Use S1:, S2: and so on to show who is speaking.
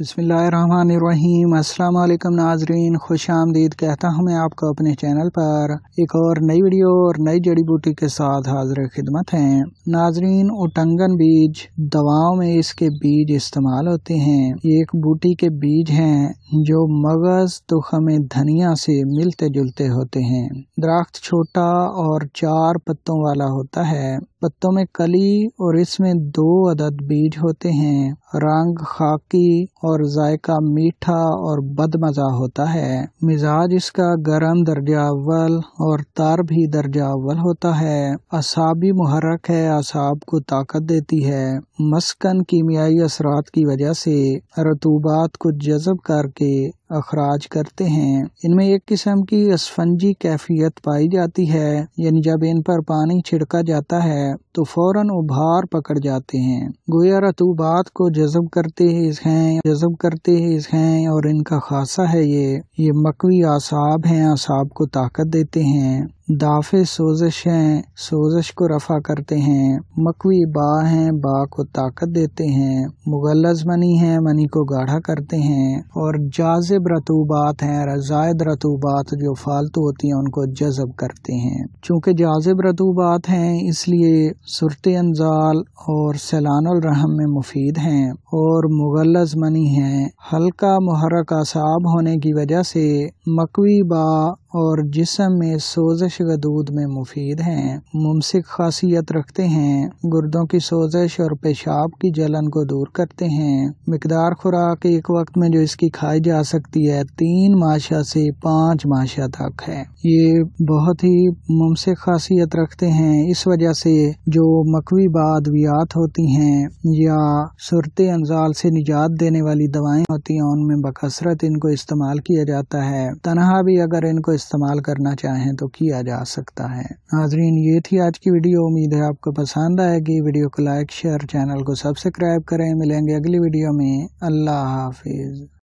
S1: बसमीम अल्लाम नाजरीन खुश आमदीद कहता हूँ मैं आपको अपने चैनल पर एक और नई वीडियो और नई जड़ी बूटी के साथ हाजिर खिदमत हैं नाजरीन उटंगन बीज दवाओं में इसके बीज इस्तेमाल होते हैं ये एक बूटी के बीज हैं जो मगज तो हमें धनिया से मिलते जुलते होते हैं दरख्त छोटा और चार पत्तों वाला होता है पत्तों में कली और इसमें दो अदद बीज होते हैं रंग खाकी और जायका मीठा और बदमजा होता है मिजाज इसका गर्म दर्जा अव्वल और तार भी दर्जा अव्वल होता है असाबी मुहरक है असाब को ताकत देती है मस्कन कीमियाई असरात की वजह से रतूबात को जजब करके अखराज करते हैं इनमें एक किस्म की स्फंजी कैफियत पाई जाती है यानी जब इन पर पानी छिड़का जाता है तो फौरन उभार पकड़ जाते हैं गोया रतूबात को जज्ब करते हैं जज्ब करते हैं और इनका खासा है ये ये मकवी आसाब हैं आसाब को ताकत देते हैं दाफ़े सोजश हैं सोजश को रफ़ा करते हैं मकवी बा हैं बा को ताकत देते हैं मुगलज मनी हैं मनी को गाढ़ा करते हैं और जाजिब रतूबात हैं रजायद रतूबात जो फालतू होती हैं उनको जजब करते हैं चूंकि जाजिब रतूबात हैं इसलिए सुरत अनजाल और सैलानरहम में मुफीद हैं और मुगलज मनी हैं हल्का मुहरक असाब होने की वजह से मकवी बा और जिसम में सोजश व दूध में मुफीद हैं मुमसिक खासियत रखते हैं गुर्दों की सोजश और पेशाब की जलन को दूर करते हैं मकदार खुराक एक वक्त में जो इसकी खाई जा सकती है तीन माशा से पाँच माशा तक है ये बहुत ही मुमसिक खासियत रखते हैं इस वजह से जो मकवी बादवियात होती हैं या सुरत अंजाल से निजात देने वाली दवाएं होती हैं उनमें बकसरत इनको इस्तेमाल किया जाता है तनहा भी अगर इनको इस्तेमाल करना चाहें तो किया जा सकता है नाजरीन ये थी आज की वीडियो उम्मीद है आपको पसंद आएगी वीडियो को लाइक शेयर चैनल को सब्सक्राइब करें मिलेंगे अगली वीडियो में अल्लाह हाफिज़